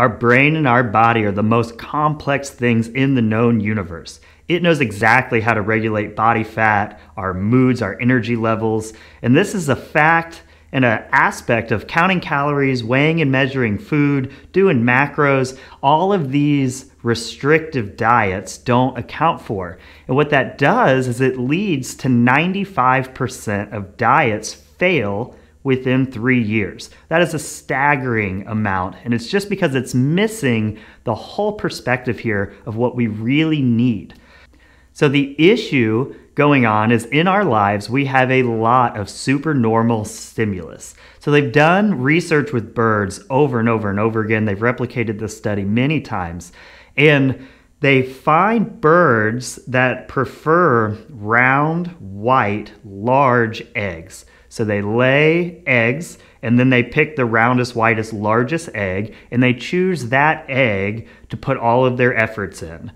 Our brain and our body are the most complex things in the known universe. It knows exactly how to regulate body fat, our moods, our energy levels, and this is a fact and an aspect of counting calories, weighing and measuring food, doing macros. All of these restrictive diets don't account for. And what that does is it leads to 95% of diets fail within three years. That is a staggering amount, and it's just because it's missing the whole perspective here of what we really need. So, the issue going on is in our lives, we have a lot of supernormal stimulus. So, they've done research with birds over and over and over again. They've replicated this study many times, and they find birds that prefer round, white, large eggs. So they lay eggs and then they pick the roundest, whitest, largest egg and they choose that egg to put all of their efforts in.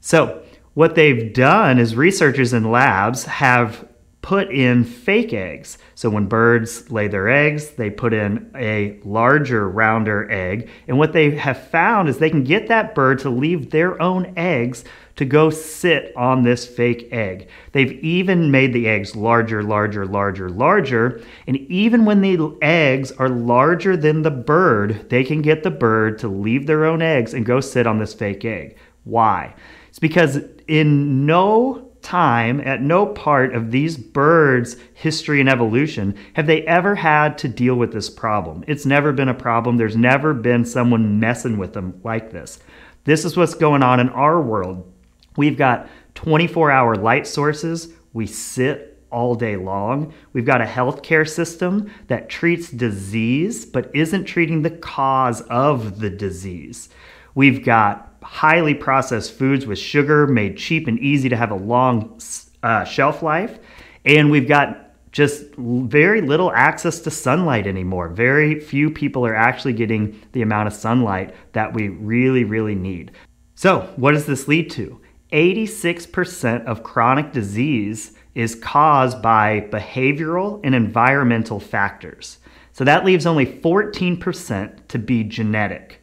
So what they've done is researchers in labs have put in fake eggs. So when birds lay their eggs, they put in a larger, rounder egg. And what they have found is they can get that bird to leave their own eggs to go sit on this fake egg. They've even made the eggs larger, larger, larger, larger. And even when the eggs are larger than the bird, they can get the bird to leave their own eggs and go sit on this fake egg. Why? It's because in no time, at no part of these birds' history and evolution have they ever had to deal with this problem. It's never been a problem. There's never been someone messing with them like this. This is what's going on in our world. We've got 24 hour light sources. We sit all day long. We've got a healthcare system that treats disease but isn't treating the cause of the disease. We've got highly processed foods with sugar made cheap and easy to have a long uh, shelf life. And we've got just very little access to sunlight anymore. Very few people are actually getting the amount of sunlight that we really, really need. So, what does this lead to? 86% of chronic disease is caused by behavioral and environmental factors. So, that leaves only 14% to be genetic.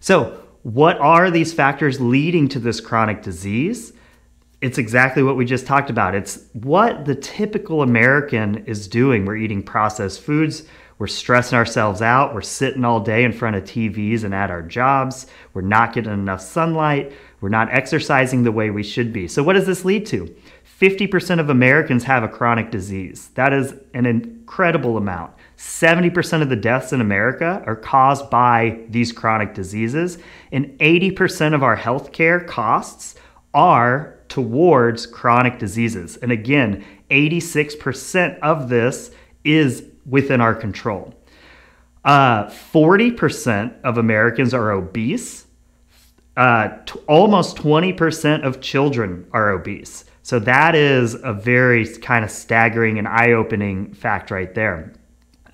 So, what are these factors leading to this chronic disease? It's exactly what we just talked about. It's what the typical American is doing. We're eating processed foods. We're stressing ourselves out. We're sitting all day in front of TVs and at our jobs. We're not getting enough sunlight. We're not exercising the way we should be. So, what does this lead to? 50% of Americans have a chronic disease. That is an incredible amount. 70% of the deaths in America are caused by these chronic diseases, and 80% of our healthcare costs are towards chronic diseases. And again, 86% of this is within our control. Uh, 40% of Americans are obese. Uh, almost 20% of children are obese. So that is a very kind of staggering and eye opening fact right there.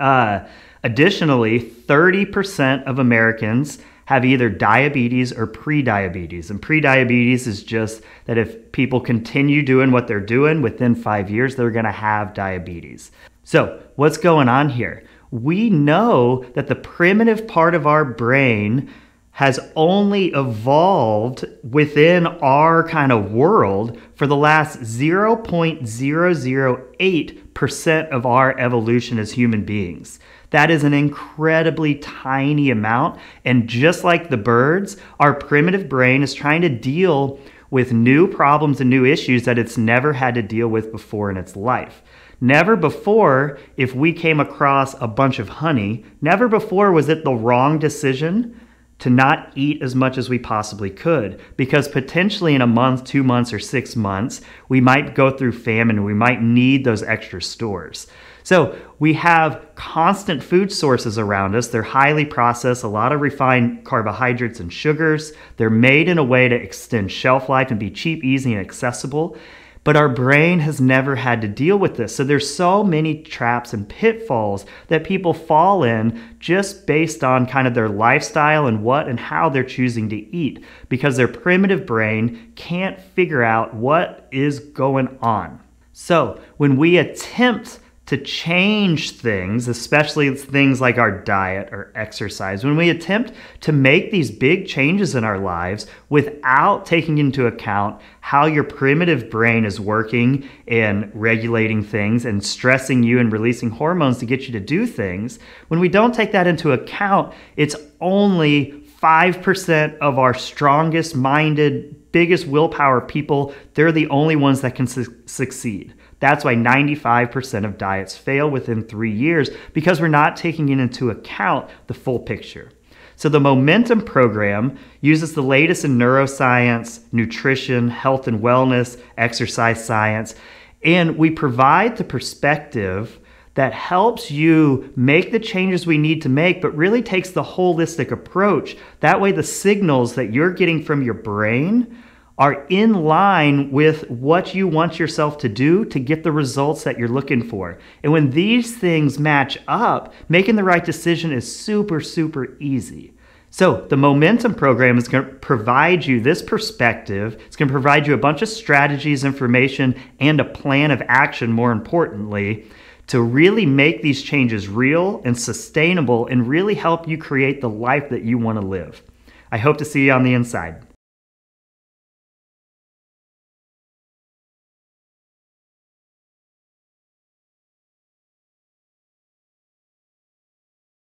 Uh, additionally, 30% of Americans have either diabetes or prediabetes. And prediabetes is just that if people continue doing what they're doing within five years, they're gonna have diabetes. So, what's going on here? We know that the primitive part of our brain has only evolved within our kind of world for the last 0.008% of our evolution as human beings. That is an incredibly tiny amount. And just like the birds, our primitive brain is trying to deal with new problems and new issues that it's never had to deal with before in its life. Never before, if we came across a bunch of honey, never before was it the wrong decision to not eat as much as we possibly could because potentially in a month, two months, or six months, we might go through famine. We might need those extra stores. So we have constant food sources around us. They're highly processed, a lot of refined carbohydrates and sugars. They're made in a way to extend shelf life and be cheap, easy, and accessible. But our brain has never had to deal with this. So there's so many traps and pitfalls that people fall in just based on kind of their lifestyle and what and how they're choosing to eat because their primitive brain can't figure out what is going on. So when we attempt to change things, especially things like our diet or exercise, when we attempt to make these big changes in our lives without taking into account how your primitive brain is working and regulating things and stressing you and releasing hormones to get you to do things, when we don't take that into account, it's only 5% of our strongest minded, biggest willpower people, they're the only ones that can su- succeed. That's why 95% of diets fail within three years because we're not taking into account the full picture. So the Momentum program uses the latest in neuroscience, nutrition, health and wellness, exercise science, and we provide the perspective that helps you make the changes we need to make, but really takes the holistic approach. That way, the signals that you're getting from your brain are in line with what you want yourself to do to get the results that you're looking for. And when these things match up, making the right decision is super, super easy. So, the Momentum program is going to provide you this perspective. It's going to provide you a bunch of strategies, information, and a plan of action, more importantly, to really make these changes real and sustainable and really help you create the life that you want to live. I hope to see you on the inside.